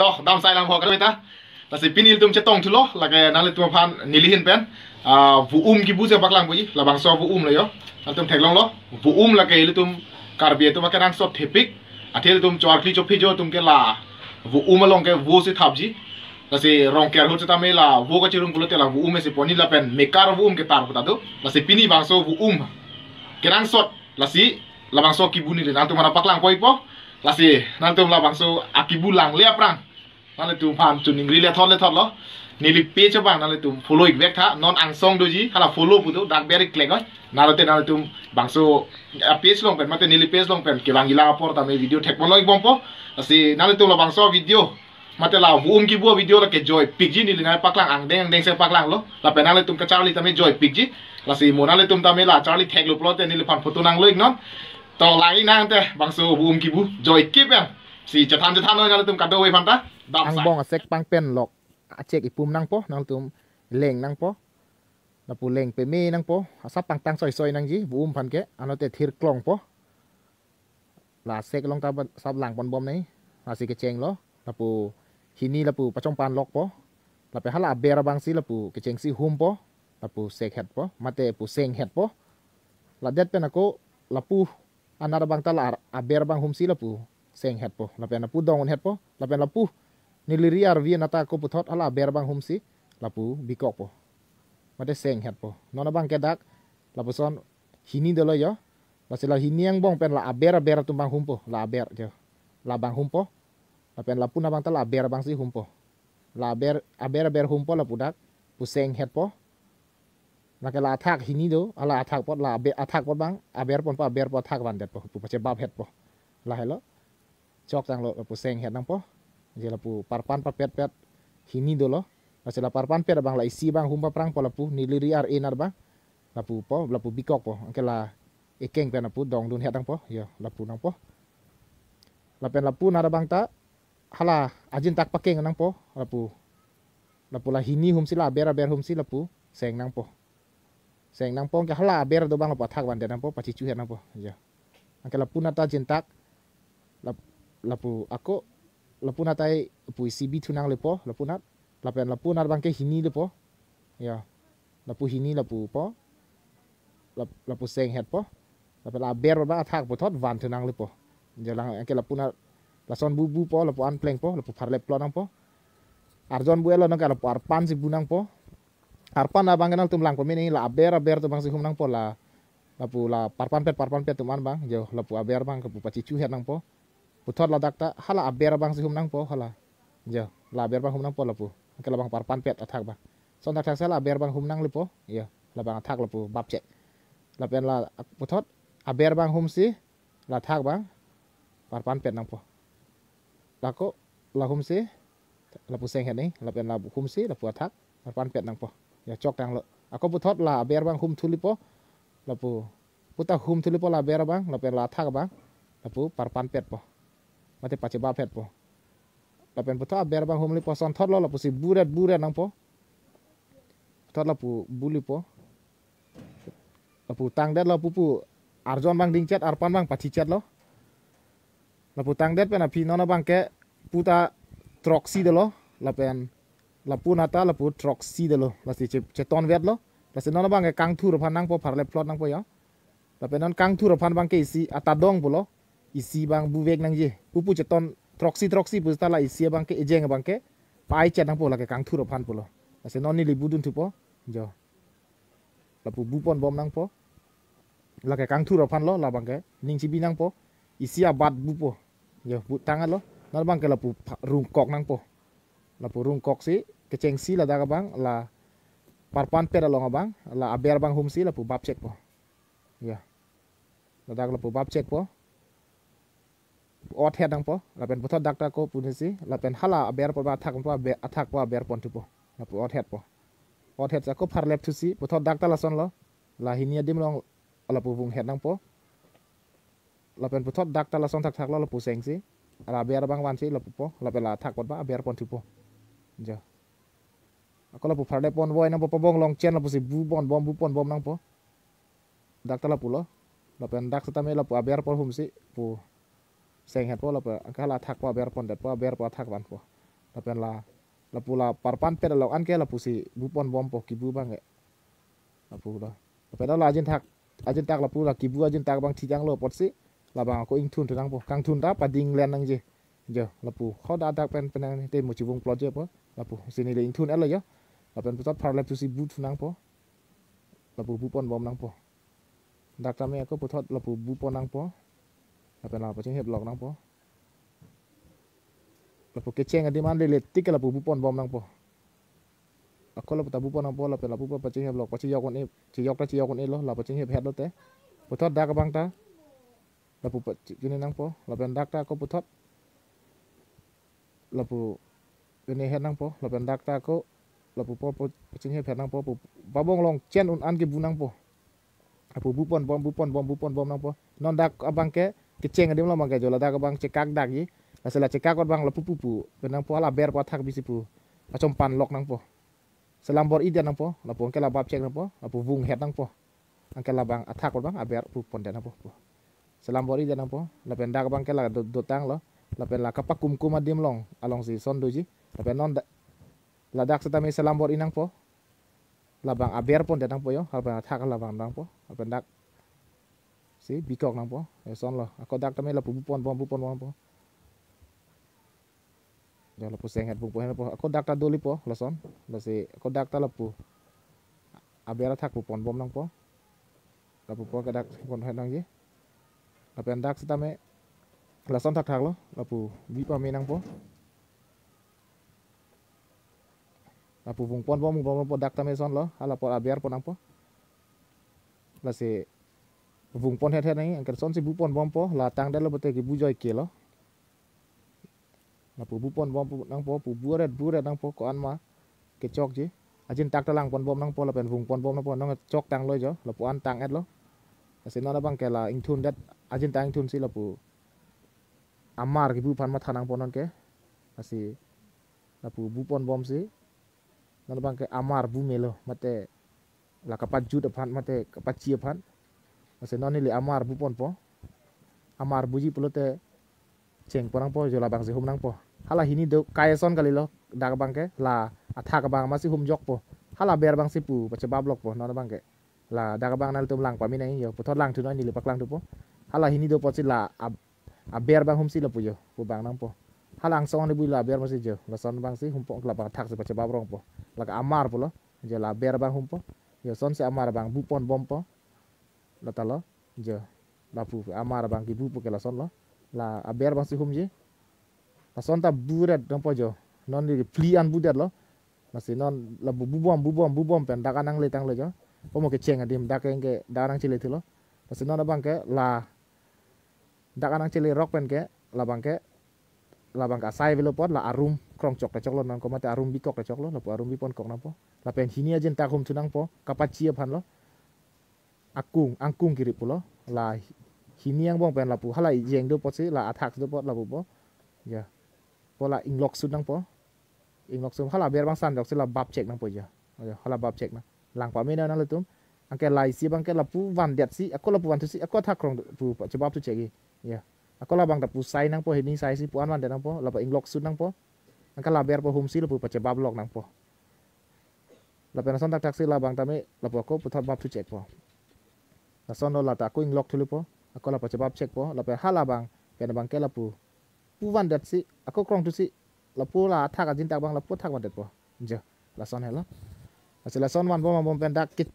ต่อดาวไซลังพอกันไปตาแต่สิปีนี้ตุ้มจะต้องทุลอแล้วก็นั่นเลยตัวพันนิลิเห็นเป็นอ่าวูอุ้มกิบุษบักลังบุยลาบางโซวูอุ้มเลยโยแล้วตุ้มแทงลงล้อวูอุ้มแล้วก็เลยตุ้มคาร์เบียตุ้มแค่นั่งสดเทปิกอาทิลยตุ้มจวารคลีจบพี่โจตุ้มแค่ลาวูอุ้มมาลงแค่วูสิทับจีแต่สิรองแก่หัวจะทำเมล่าวูก็จะรุ่งกุลเตล่าวูอุ้มเสิปนิลาเป็นเมกาวูอุ้มเกตาบุตรดูแต่สิปีนี้บังซวูุ้มแคนั่งสดแล้สิลาบังโซกี่บุนี่เลยนั่นตุ้มมาปักลังไปปอ là gì nãy tụm là bằng số akibu lang lia prang nãy là tụm phản chun ingri lia thon lia thon lo nên là page cho bằng nên là tụm follow ik vek non ang song đôi gì hay là follow bút đâu đặc biệt ik click ấy nãy là tên là tụm bằng số page long phải? mà tên là page long phải? cái bằng Gila Report, ta mấy video thek bằng long bom po là gì nãy là tụm là bằng số video mà tên là vuông kia vua um video là cái joy pick gì nên là pak lang ang đen đen sẽ pak lang lo là bên là tụm cái charlie ta mấy joy pick gì là gì muốn là tụm ta mấy là charlie thek lúc lo tên là phản photo năng lo ik to lagi nang te bang so boom ki bu joy kip em si cha tham cha tham noi nang tum kado we phanta dam sa ang bong a sek pang pen lok a chek i nang po nang tum leng nang po na pu leng pe me nang po a à, sap pang tang soi soi nang ji boom phan ke anote à, thir klong po la sek long ta sap lang bon bom nei la si ke cheng lo la pu hini la pu pachong pan lok po la pe hala bera bang si la pu ke cheng si hum po la pu sek het po mate pu seng het po la det pe na ko la anara bang talar aber bang hum lapu seng het po lapen lapu dongun het po lapen lapu niliri arvi nata ko puthot ala aber bang hum lapu bikok po mate seng het po nona bang kedak lapu son hini dolo yo basila hini yang bong pen la aber aber tu bang humpo la aber jo, la bang humpo lapen lapu na bang tala aber bang si humpo la aber aber aber humpo lapu dak puseng het po maka la hini do ala athak pot la be atak pot bang aber pon pa aber pot athak bandet po pu pace bab het po la helo cok tang lo pu seng het nang po je la pu parpan pa pet pet hini do lo pache la parpan pet bang la isi bang humpa prang po la pu ni liri ar enar bang la pu po la pu bikok po angke la ekeng pe na pu dong dun het nang po yo la pu nang po la pen la pu nara bang ta hala ajin tak pakeng nang po la pu la pu la hini hum sila bera ber hum sila pu seng nang po seng nang pong ke hala ber do bang lo pathak ban nang po pachi chu nang po ya Angke la puna ta jentak, la aku puna tai pu la tunang lepo lapuna la puna bang ke hini lepo ya pu hini pu po pu seng het po pe la ber ba athak po thot van tunang lepo puna la son bu bu po an anpleng po par le plo nang po arjon buelo nang ka lapu arpan si bunang po arpan na bang kenal tumlang pemini la aber aber tu bang sihum nang pola pu la parpan pet parpan pet tuman bang la pu aber bang ke pupa cicu nang po putot la dakta hala aber bang sihum nang po hala jauh la aber bang hum nang po pu ke bang parpan pet atak bang son tak tak sala aber bang hum nang lepo iya la bang atak la pu bab cek la pen la putot aber bang hum si la tak bang parpan pet nang po la ko la hum si la seng hen ni la pen la hum si la pu atak parpan pet nang po ya cok tang lo aku bu thot la ber bang hum tulipo oh. lapu puta hum tulipo oh la ber bang lapen la thak bang lapu parpan pet po mate pache ba pet po pen puta ber bang hum lipo son thot lo lapu si buret buret nang po thot lapu buli po lapu tang det lapu pu arjon bang dingchat arpan bang pachi chat lo lapu tang det pen api nona bang ke puta troksi de lo lapen ลับปูนาตาลับปูทรอกซีเดลลัสิเจตอนเวดลลัสินอนบางแกกังทูรพันนังพอผาเลพลอดนังพอยาลับเป็นนันกังทูรพันบางแกอีซีอัตาดองปุโลอีซีบางบูเวกนังเยปูปูเจตอนทรอกซีทรอกซีปุสตาลาอีซีบางแกเอเจงบางแกไปเจนังพอลักแกกังทูรพันปุโลลัสินอนนี่ลิบูดุนทุปอจอลับปูบูปอนบอมนังพอลักแกกังทูรพันโลลับบางแกนิงชิบินังพออีซีอาบัดบูปอยาบุตังกันลลนั่นบางแกลับปูรุงกอกนังพอลับปูรุงกอกซีกจงซีลาดากบังลาปาร์พันเปรลงบังลาอเบียร์บังฮุมซีลาปูบับเช็คปอยาลาดากลาปูบับเช็คปออดเหฮดังปอลาเป็นพุทธดักตาโกปุนซีลาเป็นฮัลลาอเบียร์ปอบาทักปอเบอทักปอเบียร์ปอนทุปอลาปูออทเฮดปอออดเหฮดจากโกพาร์เลปทุซีพุทธดักรักลาซอนลอลาหินยาดิมลองลาปูวุงเฮดังปอลาเป็นพุทธดักรักลาซอนทักทักลาลาปูเซงซีลาเบียร์บางวันซีลาปูปอลาเป็นลาทักปอบาเบรปอนทุปอจ้า Kalau pu farde pon boy nang popobong long chen lapu si bu bom bu pon bom nang po. Dak tala pulo. Lapen dak tata me lapu abiar pon hum si pu seng het po lapu angkala thak po abiar pon det po abiar po thak ban po. Lapen la lapu la parpan pe la an ke lapu si bu pon bom po kibu bu bang e. Lapu la. Lapen la ajin tak ajin tak lapu la kibu bu ajin tak bang thijang lo pot si. Labang aku ing thun tu po. Kang thun da pading len nang je. Je lapu kau da dak pen penang te mo chi bung plot je po. Lapu sini le ing thun ya เราเป็นประทับพาร์ลตุสีบูดฟนังพอเราปูบูปอนบอมนังพอดักตาเมียก็ประทับเราปูบูปอนนังพอเราเป็นเราประชิงเห็บหลอกนังพอเราปูเกจเชงกันที่มันเลเลติกเราปูบูปอนบอมนังพอเราก็เราปูตาบูปอนนังพอเราเป็นเราปูปอนประชิงเห็บหลอกประชิงยอกคนเอ๋ชิยอกและชิยอกคนเอ๋ล่ะเราประชิงเห็บแฮดล่ะเต้ประทับดักกับบังตาเราปูปจกินนังพอเราเป็นดักตาก็ประทับเราปูกินเห็ดนังพอเราเป็นดักตาก็ lapu pu po pacing he phanang po babong long chen un an ke bunang po apu bupon bom bupon bom bupon bom nang po non dak abang ke keceng adim lama ke jola dak abang cekak dak yi asala cekak bang la pu pu pu penang po ala ber po thak bisi pu acom pan lok nang po selambor ida nang po lapu ke la bab cek nang po apu vung het nang po angke la bang athak bang aber pu pon dan po selambor ida nang po la pen dak abang ke la tang lo la pen la kapak kum kum adim long along si son doji la pen non ladak sa tami salam inang po labang aber pon datang po yo halpa tak labang dang po halpa dak si bikok nang po son lo ako dak tami la pupon pon pon pon po ya la puseng het po ako dak ta doli po la son la si ako dak ta la pu aber tak pupon bom nang po la pupon ka dak pon het nang ye la dak sa tami la son tak tak lo la pu bi pa nang po apubung pon bom bom produk meson lo ala po abiar pon po la si bubung pon het het nai angker son si bu pon bom po la tang lo bete ki joy ke lo na pon bom nang po pubu red bu red nang po ko an ma ke chok ji ajin tak talang pon bom nang po la pen bung pon bom nang po nang chok tang lo jo la an tang et lo no nona bang ke la ing thun dat ajin tang thun si la pu amar ki bu pan ma thanang ponon ke asi la pu bu pon bom si nal bang ke amar bu melo mate la de depan mate kapachi depan mase noni le amar bu pon po amar buji pulote ceng porang po jola bang se hum nang po hala hini do son kali lo dak bang ke la atha ka bang masih hum jok po hala ber bang sipu bab bablok po nona bang ke la dak bang nal tum lang pa yo thot lang tu noni le pak lang tu po hala hini do po la ab aber bang hum si lo pu yo pu bang nang po halang song ni bu la ber masih jo la son bang si hum po la bang thak se pace babrong po laka amar pula je la ber bang humpo yo son se amar bang bupon bompo la talo je la pu amar bang ki bupo ke la son lo la aber bang si hum je la son ta buret po jo non di plian budet lo masih non la bubom bubom bubom pen dakanang le tang le jo pomo ke ceng adim dakeng ke danang chile tilo masih non bang ke la dakanang chile rok pen ke la bang ke la bang ka sai velo pot la arum krongcok cok lo nang ko arum arumbi kok la nopo lapu arumbi pon kok napo la pen hini ajen ta kum tunang po kapat chia pan lo akung angkung kiri pulo la hini yang bong pen lapu halai jeng do po si la atak do po lapu po ya po la inglok sunang po inglok sudang halai biar bang san dok si la bab cek nang po ya halai bab cek nang, lang pa mena nang na angke lai si bang ke lapu van diat si aku lapu van tu si aku tak krong pu coba tu cegi ya aku bang tapu sai nang po hini sai si puan wan de nang po lapa inglok sun po anka laber po humsi lepu pache bablok nang po lapen son tak taksi labang tame lapu ko puthap bab tu check po na son la ta ko tu thulu po ako la pache bab check po lape hala bang ken bang ke lapu puwan dat si ako krong tu si lapu la thak ajin tak kan bang lapu thak ban dat po je la son helo asila son wan po mom pen dak kit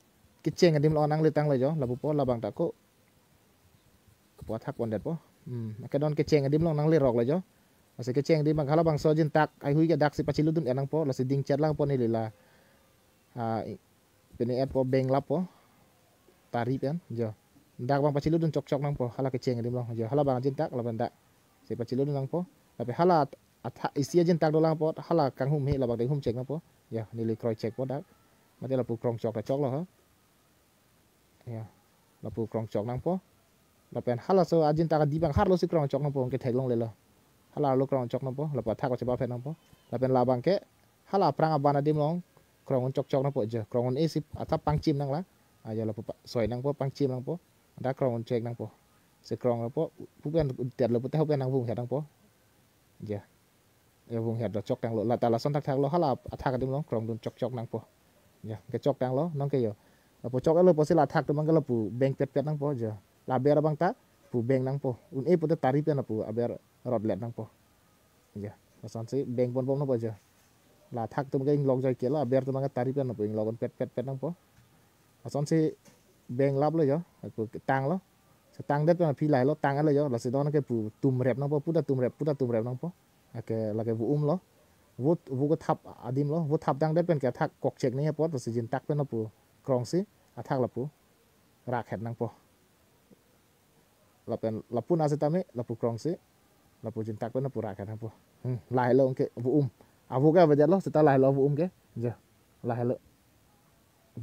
kiceng adim lo nang litang lo jo lapu po labang ta ko ko thak ban dat po jo. Masa keceng di bang kalau bang sojin tak ai hui ga dak si pacilu dun enang ya po la si ding chat lang po ni lila. Ha pene app po beng lapo po. Tarip kan jo. Dak bang pacilu dun cok cok nang po hala keceng di bang jo. Hala bang jin tak la bang Si pacilu dun nang po. Tapi hala at isi jin tak dolang po hala kang hum he la bang ding hum cek nang po. Ya ni li kroi cek po dak. Mati la pu krong cok la cok lo ha. Ya. La pu krong cok nang po. La pen hala so ajin tak di bang har lo si krong cok nang po ke tag long le lo. hala lo krong chok napo la patha ko chaba phe napo la pen la bang ke hala prang abana dim long krong chok chok napo je krong on esip atha pang chim nang la aja la soi nang po pang chim nang po da krong on chek nang po se krong la po pu pen tiat la pu ta pen nang vung ha nang po je ya vung ha chok tang lo la ta la son thak thak lo hala atha ka dim long krong dun chok chok nang po ya ke chok tang lo nang ke yo la po chok lo po se la thak tu mang ke la pu bank pet pet nang po je la ber bang ta ปูแบงนังปูอุนเอปุตตาริเปียนะปูอาเบร์รอดเล็ดนังปูเจ้าสันซีแบงบอลบอมนัะปูเจ้าลาทักตุ้มก็ยิงล็อกใจเกล้าอบเบร์ตุ้มก็ตาริเปียนะปูยิงล็อกันเป็ดเป็ดเป็ดนังปูสันซีแบงลับเลยเจ้าปตังเหรอจะตังเด็ดเป็นพี่หลยเหรอตังอะไรเจ้าเราสิโดนก็ปูตุ้มเร็บนังปูพุทธตุ้มเร็บพุทธตุ้มเร็บนังปูอแล้วก็วูมเหวูวูก็ทับอดีมเหวอวูทับดังเด็ดเป็นแกทักกอกเช็คนี่ฮะปูเราสิจินตักเป็นนังปูกรองซิอาทักละปูรากเห็ดนังปูเราเป็นเราพูดอาสิตามีิเราูกครองสิเราปูจินตักเป็นเราปูรักกันนะพวกลายเลงเกะอุ้มอาวุกแกไปจัดล็อกสิตาลายหล็อกอุ้มแกะจ้ะลายเลง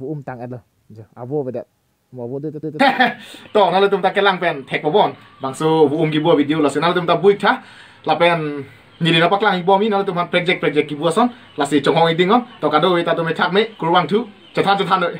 อุ้มตังเอ็ดเล่ะจ้ะอาวุไปจัดมาวุดิดิดิดิต่อนัานเลยตุ้มตาแกลังเป็นเทคบอลบางส่ว้อุ้มกีบวิดีโอเราสินั่นเลยตุ้มตาบุกท้าเราเป็นนี่เรากลังอีบัวมีนั่นเลยตุ้มมันเพล็กเจ็คเพล็กเจ็คกี่บัวซ้อนล่ะสิจงห้องอีดิ้งอ่ะต่อการดูวิตาตุ้มไปทักไหมกลัววังทุกจะท่านจะท่านเลย